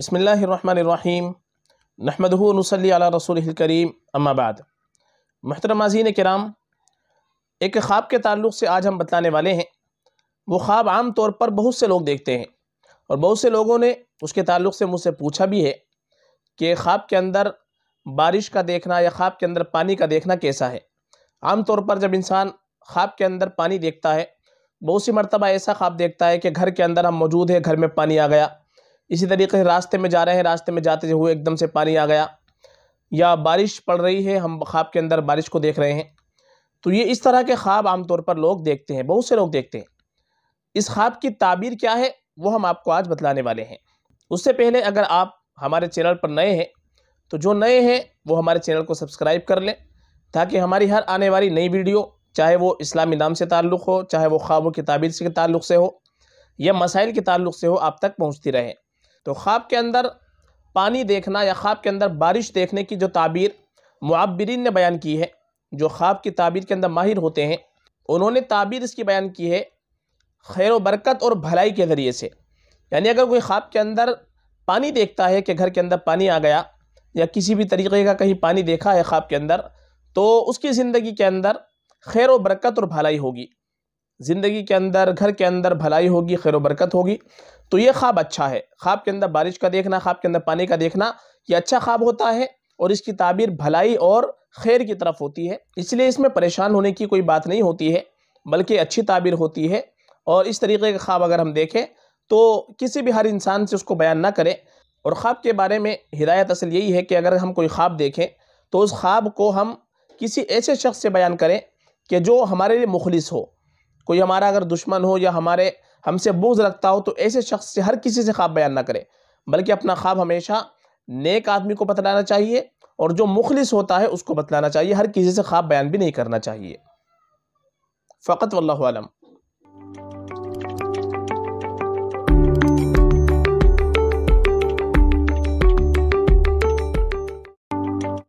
बसमीम नहमदनसली रसूल करीम अम्माबाद माजी ने कराम एक ख्वाब के ताल्लुक से आज हम बतलाने वाले हैं वो ख्वाब आम तौर पर बहुत से लोग देखते हैं और बहुत से लोगों ने उसके ताल्लुक से मुझसे पूछा भी है कि ख्वाब के अंदर बारिश का देखना या ख्वाब के अंदर पानी का देखना कैसा है आम तौर पर जब इंसान ख्वाब के अंदर पानी देखता है बहुत सी मरतबा ऐसा ख्वाब देखता है कि घर के अंदर हम मौजूद हैं घर में पानी आ गया इसी तरीके से रास्ते में जा रहे हैं रास्ते में जाते हुए एकदम से पानी आ गया या बारिश पड़ रही है हम ख्वाब के अंदर बारिश को देख रहे हैं तो ये इस तरह के ख्वाब आमतौर पर लोग देखते हैं बहुत से लोग देखते हैं इस ख्वाब की ताबीर क्या है वो हम आपको आज बतलाने वाले हैं उससे पहले अगर आप हमारे चैनल पर नए हैं तो जो नए हैं वो हमारे चैनल को सब्सक्राइब कर लें ताकि हमारी हर आने वाली नई वीडियो चाहे वो इस्लामी नाम से ताल्लुक़ हो चाहे वो ख्वाबों की ताबीर से के ताल्लुक़ से हो या मसाइल के ताल्लुक़ से हो आप तक पहुँचती रहे तो ख्वाब के अंदर पानी देखना या ख्वाब के अंदर बारिश देखने की जो ताबीर मुआबरीन ने बयान की है जो ख्वाब की ताबीर के अंदर माहिर होते हैं उन्होंने ताबीर इसकी बयान की है खैर बरकत और भलाई के ज़रिए से यानी अगर कोई ख्वाब के अंदर पानी देखता है कि घर के अंदर पानी आ गया या किसी भी तरीके का कहीं पानी देखा है ख्वाब के अंदर तो उसकी ज़िंदगी के अंदर खैर बरकत और भलाई होगी ज़िंदगी के अंदर घर के अंदर भलाई होगी खैर बरकत होगी तो ये ख्वाब अच्छा है ख्वाब के अंदर बारिश का देखना ख्वाब के अंदर पानी का देखना ये अच्छा ख्वाब होता है और इसकी ताबीर भलाई और खैर की तरफ होती है इसलिए इसमें परेशान होने की कोई बात नहीं होती है बल्कि अच्छी ताबीर होती है और इस तरीके का ख्वाब अगर हम देखें तो किसी भी हर इंसान से उसको बयान ना करें और ख्वाब के बारे में हिदायत असल यही है कि अगर हम कोई ख्वाब देखें तो उस ख्वाब को हम किसी ऐसे शख्स से बयान करें कि जो हमारे लिए मुखलिस हो कोई हमारा अगर दुश्मन हो या हमारे हमसे बोझ रखता हो तो ऐसे शख्स से हर किसी से ख्वाब बयान ना करें बल्कि अपना ख्वाब हमेशा नेक आदमी को बतलाना चाहिए और जो मुखलिस होता है उसको बतलाना चाहिए हर किसी से ख्वाब बयान भी नहीं करना चाहिए फ़कत वल्लम